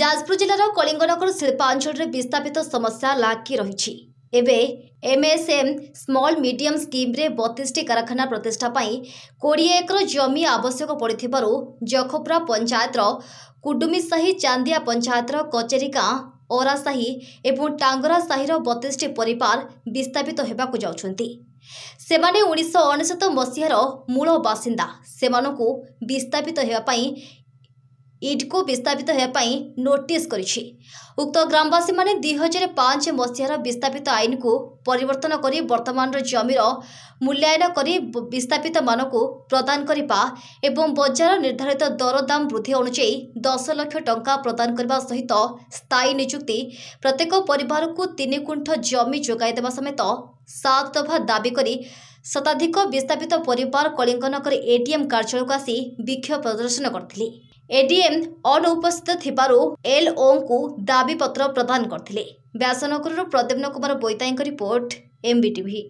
ଯାଜପୁର ଜିଲ୍ଲାର କଳିଙ୍ଗନଗର ଶିଳ୍ପାଞ୍ଚଳରେ ବିସ୍ତାପିତ ସମସ୍ୟା ଲାଗି ରହିଛି ଏବେ ଏମ୍ଏସ୍ଏମ୍ ସ୍ମଲ୍ ମିଡିୟମ୍ ସ୍କିମ୍ରେ ବତିଶଟି କାରଖାନା ପ୍ରତିଷ୍ଠା ପାଇଁ କୋଡ଼ିଏ ଏକର ଜମି ଆବଶ୍ୟକ ପଡ଼ିଥିବାରୁ ଜଖପୁରା ପଞ୍ଚାୟତର କୁଡୁମିସାହି ଚାନ୍ଦିଆ ପଞ୍ଚାୟତର କଚେରୀ ଗାଁ ଓରାସାହି ଏବଂ ଟାଙ୍ଗରା ସାହିର ବତିଶଟି ପରିବାର ବିସ୍ତାପିତ ହେବାକୁ ଯାଉଛନ୍ତି ସେମାନେ ଉଣେଇଶହ ଅନେଶ୍ୱତ ମସିହାର ମୂଳ ବାସିନ୍ଦା ସେମାନଙ୍କୁ ବିସ୍ତାପିତ ହେବା ପାଇଁ ଇଡ୍କୁ ବିସ୍ତାପିତ ହେବା ପାଇଁ ନୋଟିସ୍ କରିଛି ଉକ୍ତ ଗ୍ରାମବାସୀମାନେ ଦୁଇ ହଜାର ପାଞ୍ଚ ମସିହାର ବିସ୍ତାପିତ ଆଇନକୁ ପରିବର୍ତ୍ତନ କରି ବର୍ତ୍ତମାନର ଜମିର ମୂଲ୍ୟାୟନ କରି ବିସ୍ତାପିତମାନଙ୍କୁ ପ୍ରଦାନ କରିବା ଏବଂ ବଜାର ନିର୍ଦ୍ଧାରିତ ଦରଦାମ ବୃଦ୍ଧି ଅନୁଯାୟୀ ଦଶ ଲକ୍ଷ ଟଙ୍କା ପ୍ରଦାନ କରିବା ସହିତ ସ୍ଥାୟୀ ନିଯୁକ୍ତି ପ୍ରତ୍ୟେକ ପରିବାରକୁ ତିନି ଗୁଣ୍ଠ ଜମି ଯୋଗାଇଦେବା ସମେତ ସାତ ଦଫା ଦାବି କରି ଶତାଧିକ ବିସ୍ଥାପିତ ପରିବାର କଳିଙ୍ଗ ନଗରୀ ଏଡିଏମ୍ କାର୍ଯ୍ୟାଳୟକୁ ଆସି ବିକ୍ଷୋଭ ପ୍ରଦର୍ଶନ କରିଥିଲେ ଏଡିଏମ୍ ଅନୁପସ୍ଥିତ ଥିବାରୁ ଏଲ୍ଓଙ୍କୁ ଦାବିପତ୍ର ପ୍ରଦାନ କରିଥିଲେ ବ୍ୟାସନଗରରୁ ପ୍ରଦ୍ୟୁନ କୁମାର ବୈତାଇଙ୍କ ରିପୋର୍ଟ ଏମ୍ବି ଟିଭି